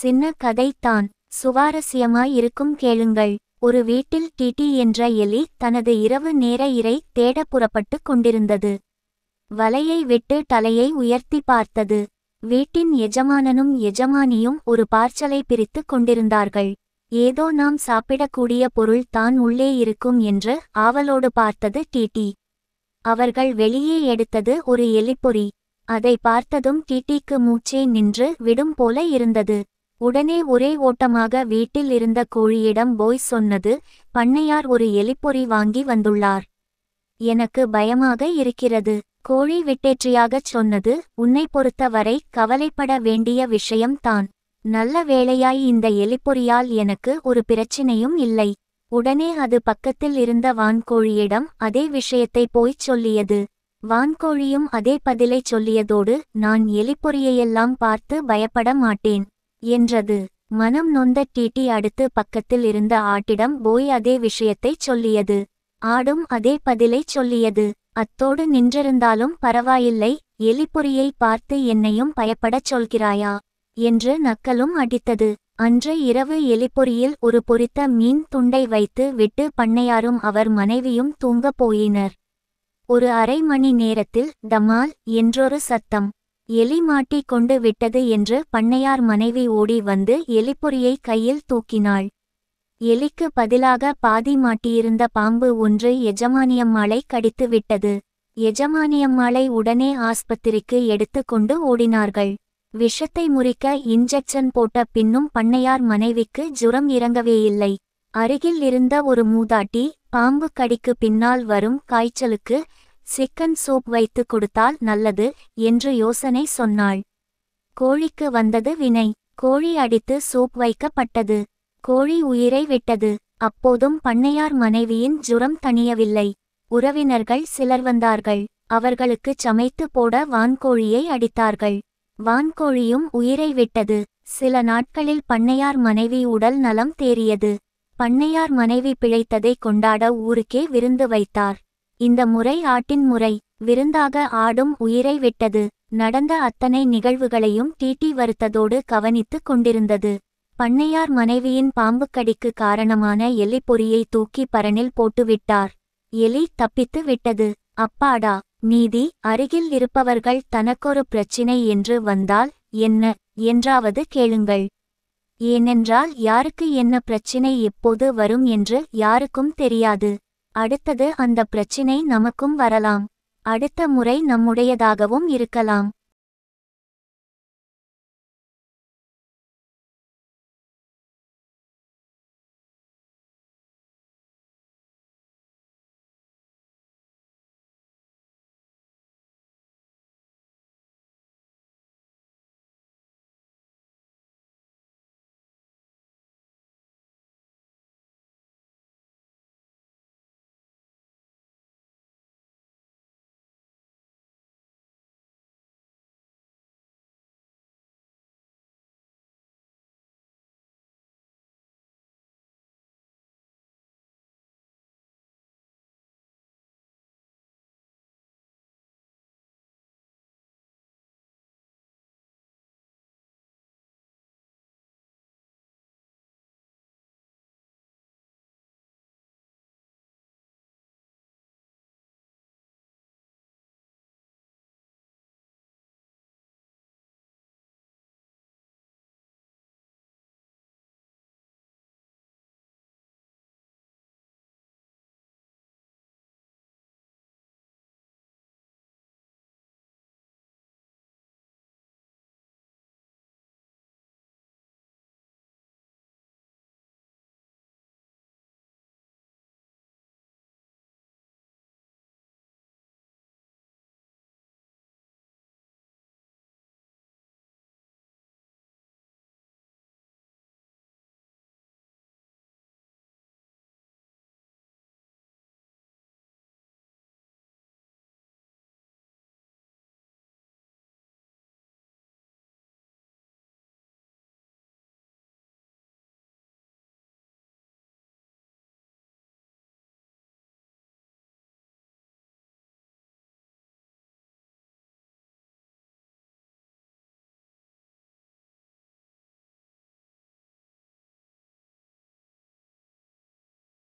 சின்ன கதைத்தான் சுவாரஸ்யமாய் இருக்கும் கேளுங்கள் ஒரு வீட்டில் டிடி என்ற எலி தனது இரவு நேர இறை தேட புறப்பட்டு கொண்டிருந்தது வலையை விட்டு தலையை உயர்த்தி பார்த்தது வீட்டின் எஜமானனும் எஜமானியும் ஒரு பார்ச்சலை பிரித்து கொண்டிருந்தார்கள் ஏதோ நாம் சாப்பிடக்கூடிய பொருள் தான் உள்ளே இருக்கும் என்று ஆவலோடு பார்த்தது டிடி அவர்கள் வெளியே எடுத்தது ஒரு எலிப்பொறி அதை பார்த்ததும் டிடிக்கு மூச்சே நின்று விடும் போல இருந்தது உடனே ஒரே ஓட்டமாக வீட்டில் இருந்த கோழியிடம் போய் சொன்னது பண்ணையார் ஒரு எலிப்பொறி வாங்கி வந்துள்ளார் எனக்கு பயமாக இருக்கிறது கோழி விட்டேற்றியாகச் சொன்னது உன்னை பொறுத்தவரை கவலைப்பட வேண்டிய விஷயம்தான் நல்ல வேளையாய் இந்த எலிப்பொறியால் எனக்கு ஒரு பிரச்சினையும் இல்லை உடனே அது பக்கத்தில் இருந்த வான்கோழியிடம் அதே விஷயத்தை போய்ச் சொல்லியது வான்கோழியும் அதே பதிலை சொல்லியதோடு நான் எலிப்பொறியையெல்லாம் பார்த்து பயப்பட மாட்டேன் என்றது மனம் நொந்த டிடி அடுத்து பக்கத்தில் இருந்த ஆட்டிடம் போய் அதே விஷயத்தைச் சொல்லியது ஆடும் அதே பதிலைச் சொல்லியது அத்தோடு நின்றிருந்தாலும் பரவாயில்லை எலிபொறியை பார்த்து என்னையும் பயப்படச் சொல்கிறாயா என்று நக்கலும் அடித்தது அன்று இரவு எலிப்பொறியில் ஒரு பொறித்த மீன் துண்டை வைத்து விட்டு பண்ணையாரும் அவர் மனைவியும் தூங்கப் போயினர் ஒரு அரை மணி நேரத்தில் தமால் என்றொரு சத்தம் எலி மாட்டிக் கொண்டு விட்டது என்று பண்ணையார் மனைவி ஓடி வந்து எலிப்பொறியை கையில் தூக்கினாள் எலிக்கு பதிலாக பாதி மாட்டியிருந்த பாம்பு ஒன்று எஜமானியம்மாளை கடித்து விட்டது எஜமானியம்மாளை உடனே ஆஸ்பத்திரிக்கு எடுத்து கொண்டு ஓடினார்கள் விஷத்தை முறிக்க இன்ஜெக்ஷன் போட்ட பின்னும் பண்ணையார் மனைவிக்கு ஜுரம் இறங்கவே இல்லை அருகில் இருந்த ஒரு மூதாட்டி பாம்பு கடிக்கு பின்னால் வரும் காய்ச்சலுக்கு சிக்கன் சூப் வைத்து கொடுத்தால் நல்லது என்று யோசனை சொன்னாள் கோழிக்கு வந்தது வினை கோழி அடித்து சூப் வைக்கப்பட்டது கோழி உயிரை விட்டது அப்போதும் பண்ணையார் மனைவியின் ஜுரம் தணியவில்லை உறவினர்கள் சிலர் வந்தார்கள் அவர்களுக்கு சமைத்து போட வான்கோழியை அடித்தார்கள் வான்கோழியும் உயிரை விட்டது சில நாட்களில் பண்ணையார் மனைவி உடல் நலம் தேறியது பண்ணையார் மனைவி பிழைத்ததை கொண்டாட ஊருக்கே விருந்து வைத்தார் இந்த முறை ஆட்டின் முறை விருந்தாக ஆடும் உயிரை விட்டது நடந்த அத்தனை நிகழ்வுகளையும் டிடி வருத்ததோடு கவனித்துக் கொண்டிருந்தது பண்ணையார் மனைவியின் பாம்புக்கடிக்கு காரணமான பொறியை தூக்கி பரனில் போட்டுவிட்டார் எலி தப்பித்து விட்டது அப்பாடா நீதி அருகில் இருப்பவர்கள் தனக்கொரு பிரச்சினை என்று வந்தால் என்ன என்றாவது கேளுங்கள் ஏனென்றால் யாருக்கு என்ன பிரச்சினை எப்போது வரும் என்று யாருக்கும் தெரியாது அடுத்தது அந்த பிரச்சினை நமக்கும் வரலாம் அடுத்த முறை நம்முடையதாகவும் இருக்கலாம்